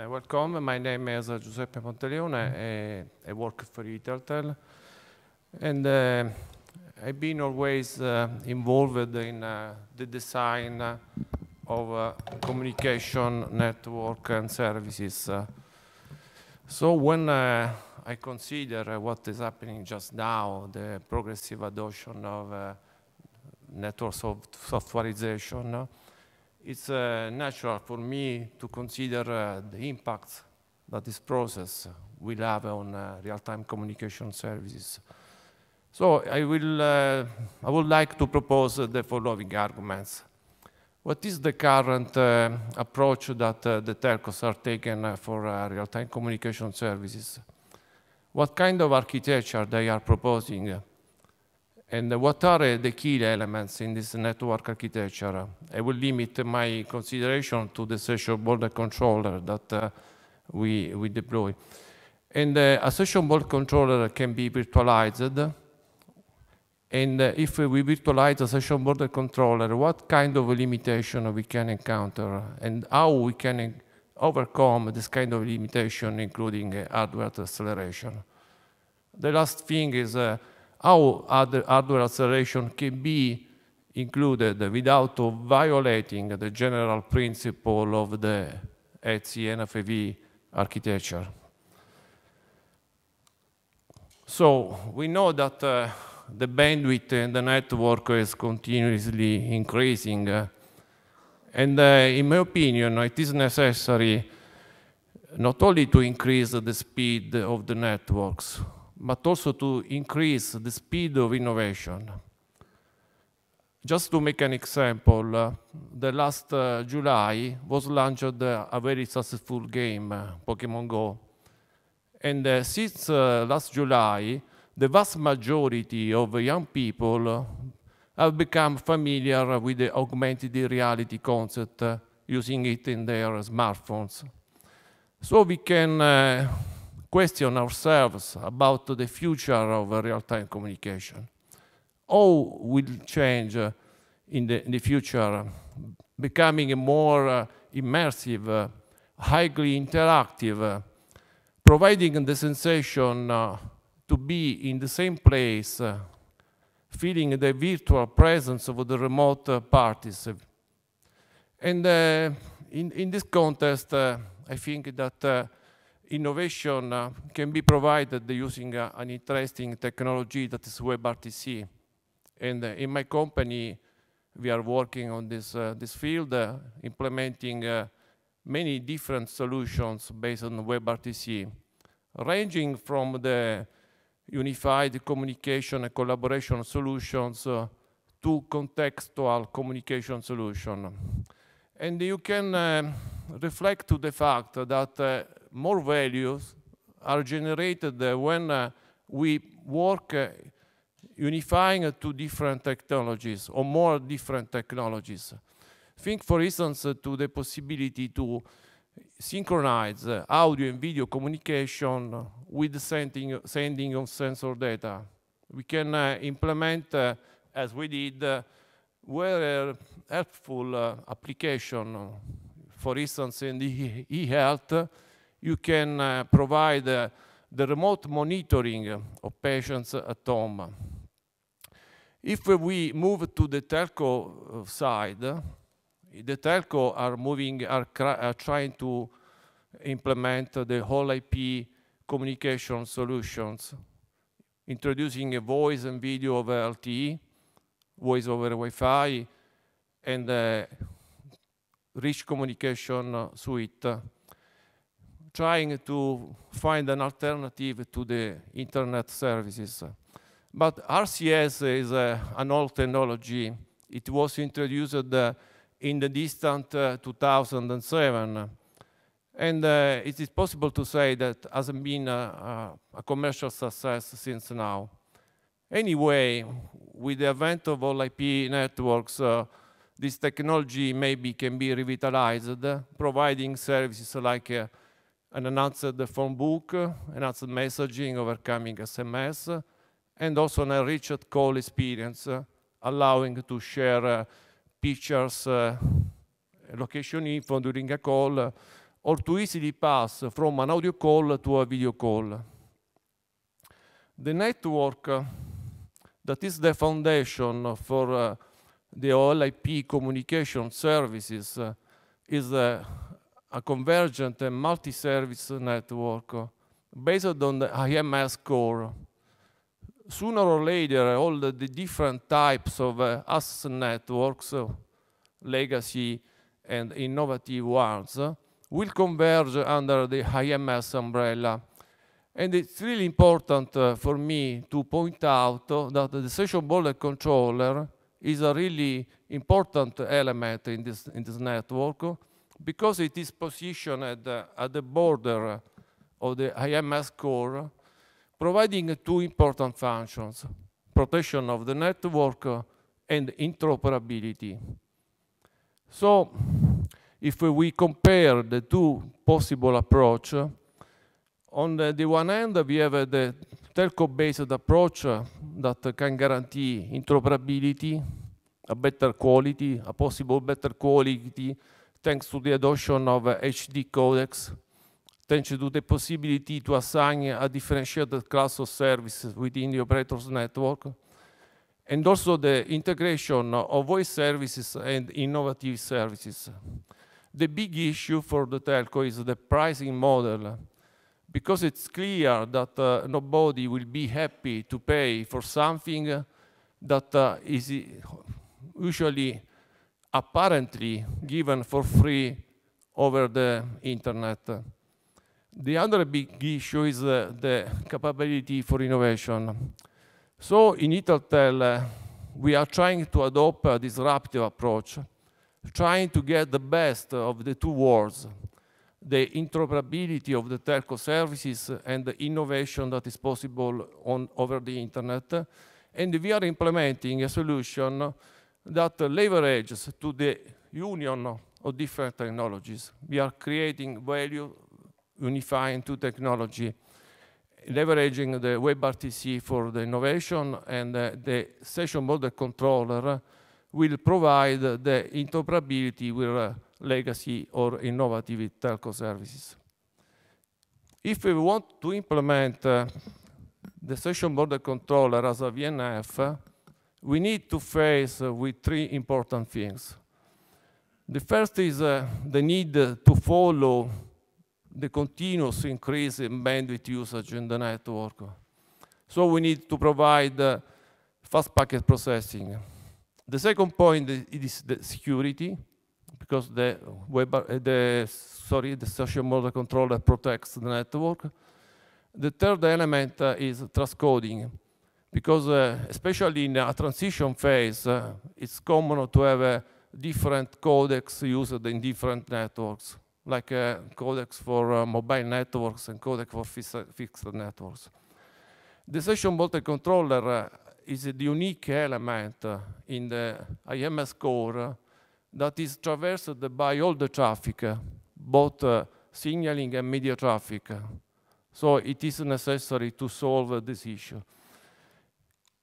Uh, welcome, my name is uh, Giuseppe Monteleone, I, I, work for Italtel, and uh, I've been always uh, involved in uh, the design of uh, communication network and services. so when I consider what is happening just now, the progressive adoption of network soft softwareization, it's uh, natural for me to consider uh, the impacts that this process will have on uh, real-time communication services. So I, will, uh, I would like to propose the following arguments. What is the current uh, approach that uh, the telcos are taking for real-time communication services? What kind of architecture they are proposing? And what are the key elements in this network architecture? I will limit my consideration to the session border controller that uh, we, we deploy. And uh, a session border controller can be virtualized. And uh, if we virtualize a session border controller, what kind of limitation we can encounter and how we can overcome this kind of limitation, including uh, hardware acceleration. The last thing is uh, how other hardware acceleration can be included without violating the general principle of the ETC-NFV architecture. So we know that uh, the bandwidth in the network is continuously increasing. Uh, and uh, in my opinion, it is necessary not only to increase the speed of the networks, but also to increase the speed of innovation. Just to make an example, uh, the last uh, July was launched uh, a very successful game, uh, Pokemon Go. And uh, since uh, last July, the vast majority of young people have become familiar with the augmented reality concept using it in their smartphones. So we can question ourselves about the future of real-time communication. All will change uh, in, the, in, the, future, becoming more uh, immersive, uh, highly interactive, providing the sensation to be in the same place, feeling the virtual presence of the remote parties. And in, in, this context, I think that innovation uh, can be provided using uh, an interesting technology that is WebRTC. And uh, in my company, we are working on this, uh, this field, uh, implementing uh, many different solutions based on WebRTC, ranging from the unified communication and collaboration solutions to contextual communication solution. And you can um, reflect to the fact that more values are generated when uh, we work uh, unifying two different technologies or more different technologies. Think, for instance, uh, to the possibility to synchronize audio and video communication with sending, sending of sensor data. We can implement, as we did, very helpful application, for instance, in the e-health, you can uh, provide uh, the remote monitoring of patients at home. If we move to the telco uh, side, the telco are moving, are, are trying to implement the whole IP communication solutions, introducing a voice and video over LTE, voice over Wi-Fi, and rich communication uh, suite trying to find an alternative to the internet services. But RCS is uh, an old technology. It was introduced uh, in the distant uh, 2007. And uh, it is possible to say that hasn't been a, a, commercial success since now. Anyway, with the advent of all IP networks, uh, this technology maybe can be revitalized, providing services like uh, and enhanced the phone book, enhanced messaging, overcoming SMS, and also an enriched call experience, uh, allowing to share uh, pictures, uh, location info during a call, or to easily pass from an audio call to a video call. The network uh, that is the foundation for uh, the OLIP communication services uh, is a convergent and multi-service network based on the IMS core. Sooner or later, all the, the different types of uh, networks, uh, legacy and innovative ones, uh, will converge under the IMS umbrella. And it's really important uh, for me to point out uh, that the session border controller is a really important element in this, in this network because it is positioned at the, at the border of the IMS core, providing two important functions, protection of the network and interoperability. So if we compare the two possible approach, on the, the one hand, we have the telco-based approach that can guarantee interoperability, a better quality, a possible better quality, thanks to the adoption of HD uh, codecs, thanks to the possibility to assign a differentiated class of services within the operator's network, and also the integration of voice services and innovative services. The big issue for the telco is the pricing model, because it's clear that uh, nobody will be happy to pay for something that uh, is usually apparently given for free over the internet. The other big issue is uh, the capability for innovation. So in Italtel, uh, we are trying to adopt a disruptive approach, trying to get the best of the two worlds, the interoperability of the telco services and the innovation that is possible on, over the internet. And we are implementing a solution that leverages to the union of different technologies. We are creating value, unifying two technology, leveraging the WebRTC for the innovation and uh, the session model controller will provide the interoperability with uh, legacy or innovative telco services. If we want to implement uh, the session border controller as a VNF, we need to face uh, with three important things. The first is uh, the need uh, to follow the continuous increase in bandwidth usage in the network. So we need to provide uh, fast packet processing. The second point is the security, because the web, uh, the sorry, the social model controller protects the network. The third element uh, is transcoding because uh, especially in a transition phase, uh, it's common to have uh, different codecs used in different networks, like uh, codecs for uh, mobile networks and codec for fixed networks. The session voltage controller uh, is a unique element uh, in the IMS core that is traversed by all the traffic, both signaling and media traffic. So it is necessary to solve this issue.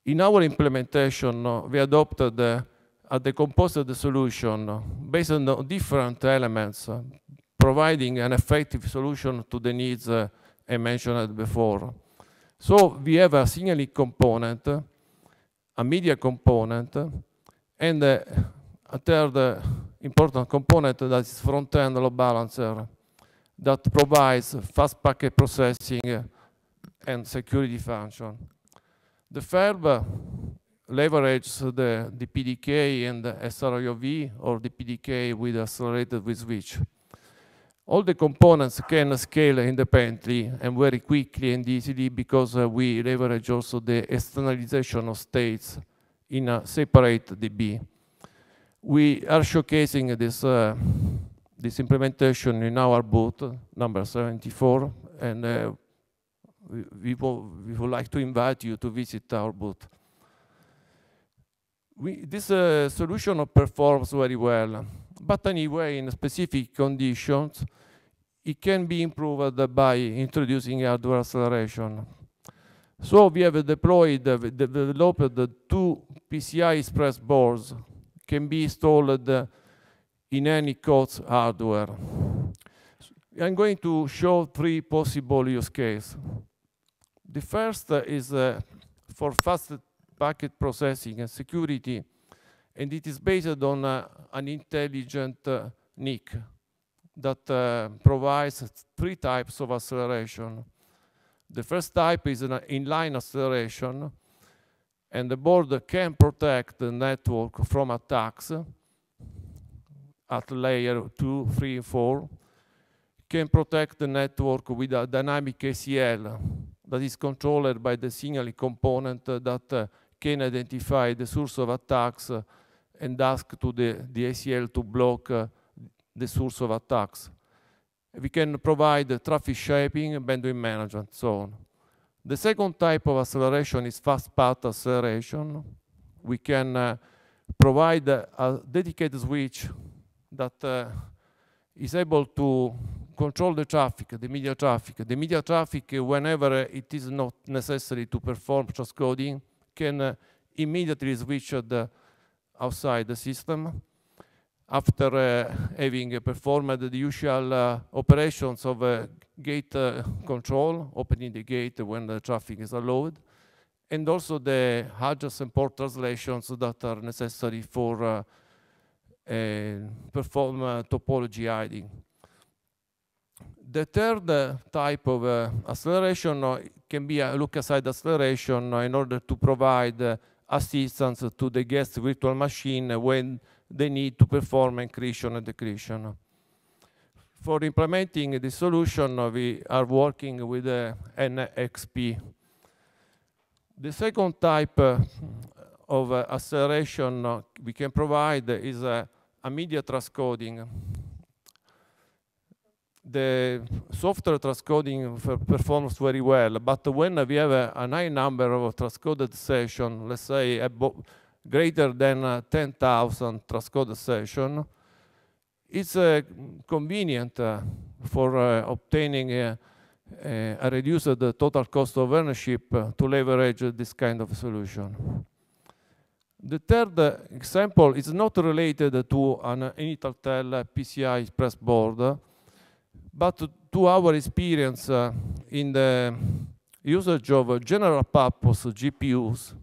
In our implementation, we adopted a decomposed solution based on different elements, providing an effective solution to the needs uh, I mentioned before. So we have a signaling component, a media component, and uh, a third uh, important component that is front-end load balancer that provides fast packet processing and security function. The FERB leverages the, the PDK and the SRIOV or the PDK with accelerated with switch. All the components can scale independently and very quickly and easily because uh, we leverage also the externalization of states in a separate DB. We are showcasing this, uh, this implementation in our booth, number 74, and uh, we, we, will, we would like to invite you to visit our booth. We, this uh, solution performs very well, but anyway, in specific conditions, it can be improved by introducing hardware acceleration. So we have deployed, uh, developed the two PCI Express boards, can be installed in any COTS hardware. I'm going to show three possible use cases. The first uh, is uh, for fast packet processing and security, and it is based on uh, an intelligent NIC that provides three types of acceleration. The first type is an inline acceleration, and the board can protect the network from attacks at layer 2, 3, 4, can protect the network with a dynamic ACL that is controlled by the signaling component that can identify the source of attacks and ask to the, the ACL to block uh, the source of attacks. We can provide traffic shaping, bandwidth management, so on. The second type of acceleration is fast path acceleration. We can uh, provide a, a, dedicated switch that uh, is able to control the traffic, the media traffic. The media traffic, whenever it is not necessary to perform transcoding, can uh, immediately switch the outside the system after uh, having performed the usual uh, operations of uh, gate uh, control, opening the gate when the traffic is allowed, and also the hardness and port translations that are necessary for uh, perform topology hiding. The third uh, type of uh, acceleration uh, can be a look-aside acceleration uh, in order to provide uh, assistance to the guest virtual machine when they need to perform encryption and decryption. For implementing this solution, we are working with NXP. The second type of acceleration we can provide is a media transcoding the software transcoding performs very well, but when we have a, a high number of transcoded sessions, let's say greater than uh, 10,000 transcoded sessions, it's uh, convenient uh, for uh, obtaining a, a reduced total cost of ownership to leverage this kind of solution. The third uh, example is not related to an Initaltel PCI Express board, but to our experience uh, in the usage of uh, general purpose GPUs,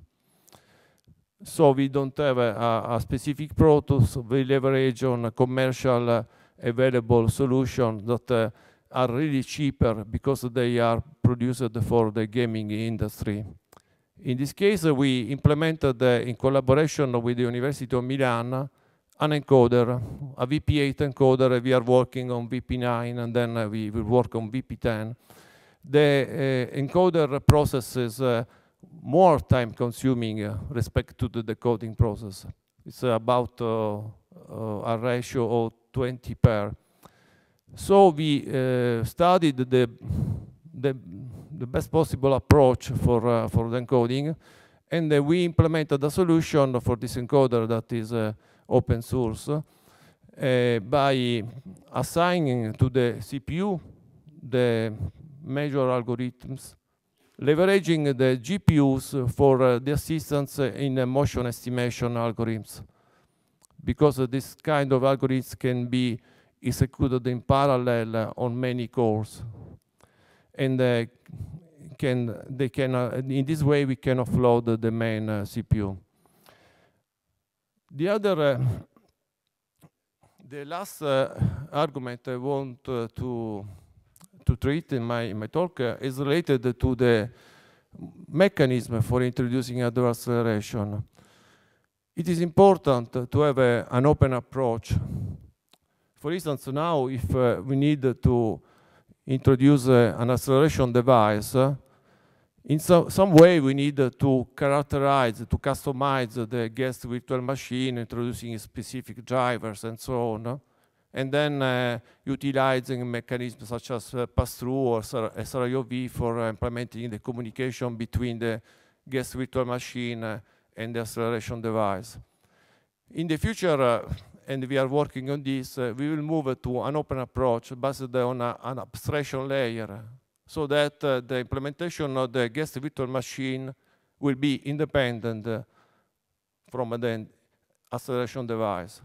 so we don't have a, a specific protocol. we leverage on commercial uh, available solutions that uh, are really cheaper because they are produced for the gaming industry. In this case, we implemented uh, in collaboration with the University of Milan an encoder, a VP8 encoder. We are working on VP9 and then uh, we will work on VP10. The uh, encoder process is uh, more time consuming uh, respect to the decoding process. It's about uh, uh, a ratio of 20 pair. So we studied the, the, the, best possible approach for, for the encoding and we implemented a solution for this encoder that is open source eh, by assigning to the CPU the major algorithms, leveraging the GPUs for eh, the assistance in motion estimation algorithms because uh, this kind of algorithms can be executed in parallel uh, on many cores. And uh, can, they can, in this way, we can offload the main CPU. The other, uh, the last uh, argument I want uh, to to treat in my in my talk is related to the mechanism for introducing adverse acceleration. It is important to have a, an open approach. For instance, now if uh, we need to introduce uh, an acceleration device, uh, in so, some way, we need uh, to characterize, to customize the guest virtual machine, introducing specific drivers and so on. And then uh, utilizing mechanisms such as uh, pass-through or SRIOV uh, for implementing the communication between the guest virtual machine uh, and the acceleration device. In the future, uh, and we are working on this, we will move to an open approach based on an abstraction layer so that uh, the implementation of the guest virtual machine will be independent uh, from the acceleration device,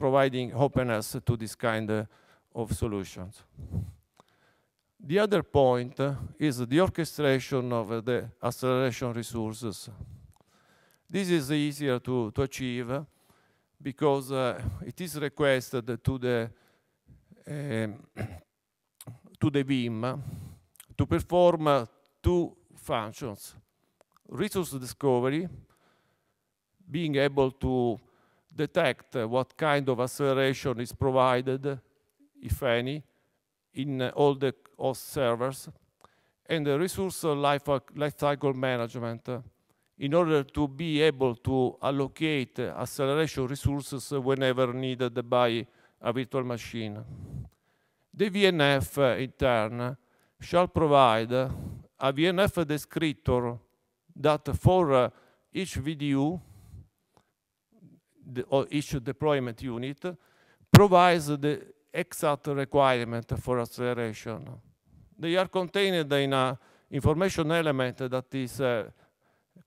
providing openness to this kind uh, of solutions. The other point is the orchestration of the acceleration resources. This is easier to, to achieve because uh, it is requested to the, um, to the VIM to perform two functions, resource discovery, being able to detect what kind of acceleration is provided, if any, in all the host servers, and the resource lifecycle management in order to be able to allocate acceleration resources whenever needed by a virtual machine. The VNF, in turn, shall provide a VNF descriptor that for uh, each VDU or each deployment unit provides the exact requirement for acceleration. They are contained in an information element that is uh,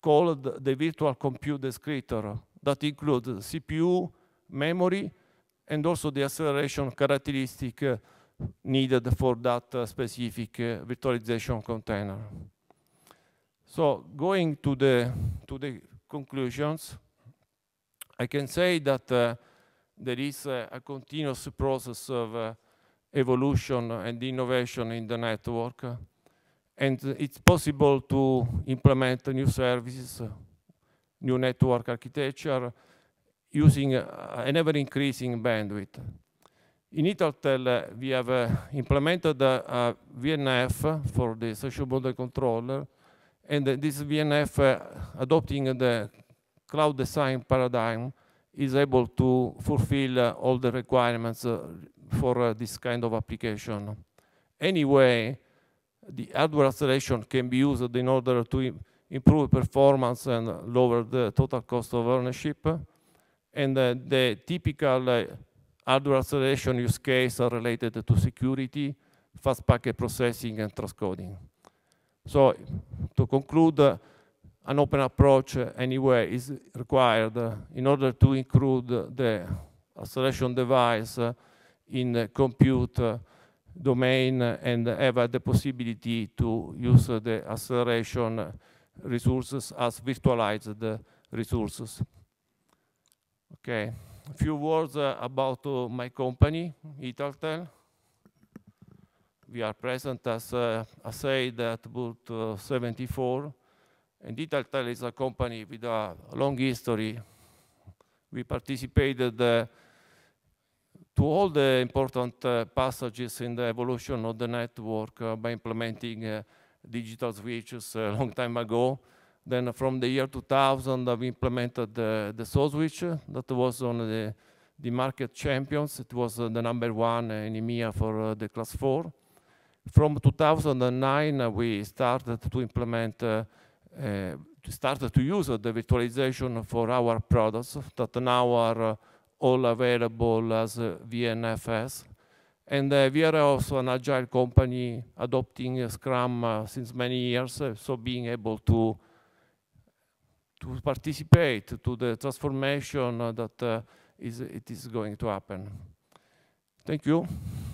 called the virtual compute descriptor that includes CPU, memory, and also the acceleration characteristic uh, needed for that uh, specific uh, virtualization container. So going to the, to the conclusions, I can say that uh, there is uh, a continuous process of uh, evolution and innovation in the network. And it's possible to implement new services, new network architecture, using uh, an ever-increasing bandwidth. In Italtel, we have uh, implemented uh, a, VNF for the social border controller, and this VNF, uh, adopting the cloud design paradigm, is able to fulfill uh, all the requirements for this kind of application. Anyway, the hardware acceleration can be used in order to improve performance and lower the total cost of ownership. And the typical Hardware acceleration use case are related to security, fast packet processing, and transcoding. So to conclude, uh, an open approach uh, anyway is required uh, in order to include the acceleration device in the compute domain and have the possibility to use the acceleration resources as virtualized resources. Okay a few words uh, about uh, my company, Italtel. We are present, as uh, I said, at Booth 74. And Italtel is a company with a long history. We participated uh, to all the important uh, passages in the evolution of the network uh, by implementing digital switches a long time ago. Then from the year 2000, we implemented the, the SOSWITCH that was on the, the market champions. It was uh, the number one in EMEA for uh, the class four. From 2009, uh, we started to implement, uh, started to use the virtualization for our products that now are all available as VNFS. And uh, we are also an agile company adopting uh, Scrum uh, since many years, so being able to to participate to the transformation that uh, is, it is going to happen. Thank you.